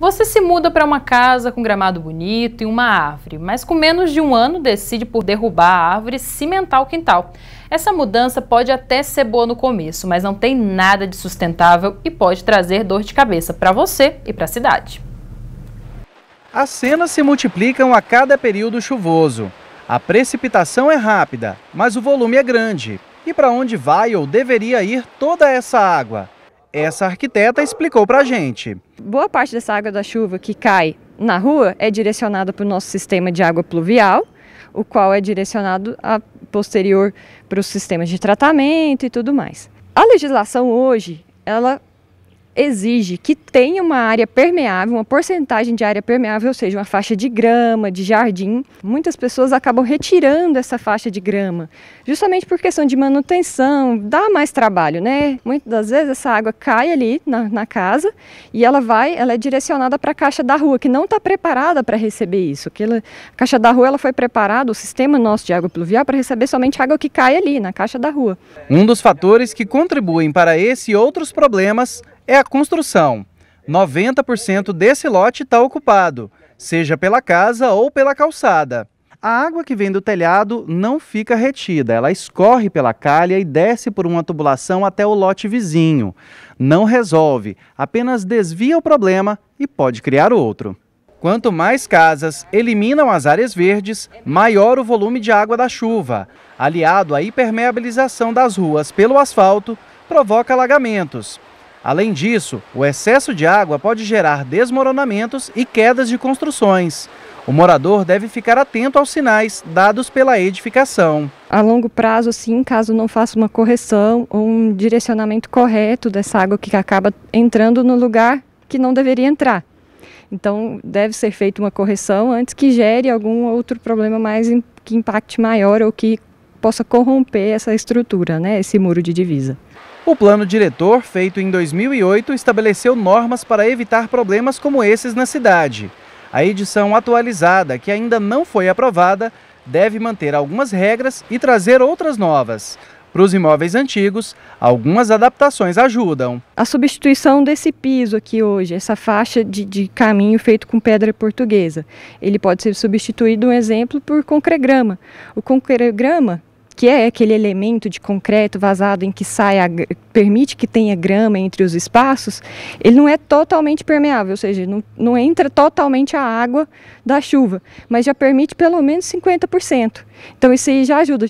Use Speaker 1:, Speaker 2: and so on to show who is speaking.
Speaker 1: Você se muda para uma casa com gramado bonito e uma árvore, mas com menos de um ano decide por derrubar a árvore e cimentar o quintal. Essa mudança pode até ser boa no começo, mas não tem nada de sustentável e pode trazer dor de cabeça para você e para a cidade. As cenas se multiplicam a cada período chuvoso. A precipitação é rápida, mas o volume é grande. E para onde vai ou deveria ir toda essa água? Essa arquiteta explicou para a gente.
Speaker 2: Boa parte dessa água da chuva que cai na rua é direcionada para o nosso sistema de água pluvial, o qual é direcionado a posterior para os sistemas de tratamento e tudo mais. A legislação hoje, ela exige que tenha uma área permeável, uma porcentagem de área permeável, ou seja, uma faixa de grama, de jardim. Muitas pessoas acabam retirando essa faixa de grama, justamente por questão de manutenção, dá mais trabalho, né? Muitas das vezes essa água cai ali na, na casa e ela vai, ela é direcionada para a caixa da rua, que não está preparada para receber isso. Aquela, a caixa da rua ela foi preparada, o sistema nosso de água pluvial, para receber somente água que cai ali, na caixa da rua.
Speaker 1: Um dos fatores que contribuem para esse e outros problemas é a construção. 90% desse lote está ocupado, seja pela casa ou pela calçada. A água que vem do telhado não fica retida, ela escorre pela calha e desce por uma tubulação até o lote vizinho. Não resolve, apenas desvia o problema e pode criar outro. Quanto mais casas eliminam as áreas verdes, maior o volume de água da chuva. Aliado à hipermeabilização das ruas pelo asfalto, provoca alagamentos, Além disso, o excesso de água pode gerar desmoronamentos e quedas de construções. O morador deve ficar atento aos sinais dados pela edificação.
Speaker 2: A longo prazo, sim, caso não faça uma correção ou um direcionamento correto dessa água que acaba entrando no lugar que não deveria entrar. Então, deve ser feita uma correção antes que gere algum outro problema mais que impacte maior ou que possa corromper essa estrutura, né, esse muro de divisa.
Speaker 1: O plano diretor, feito em 2008, estabeleceu normas para evitar problemas como esses na cidade. A edição atualizada, que ainda não foi aprovada, deve manter algumas regras e trazer outras novas. Para os imóveis antigos, algumas adaptações ajudam.
Speaker 2: A substituição desse piso aqui hoje, essa faixa de, de caminho feito com pedra portuguesa, ele pode ser substituído, um exemplo, por concregrama. O concregrama que é aquele elemento de concreto vazado em que sai a, permite que tenha grama entre os espaços, ele não é totalmente permeável, ou seja, não, não entra totalmente a água da chuva, mas já permite pelo menos 50%. Então isso aí já ajuda.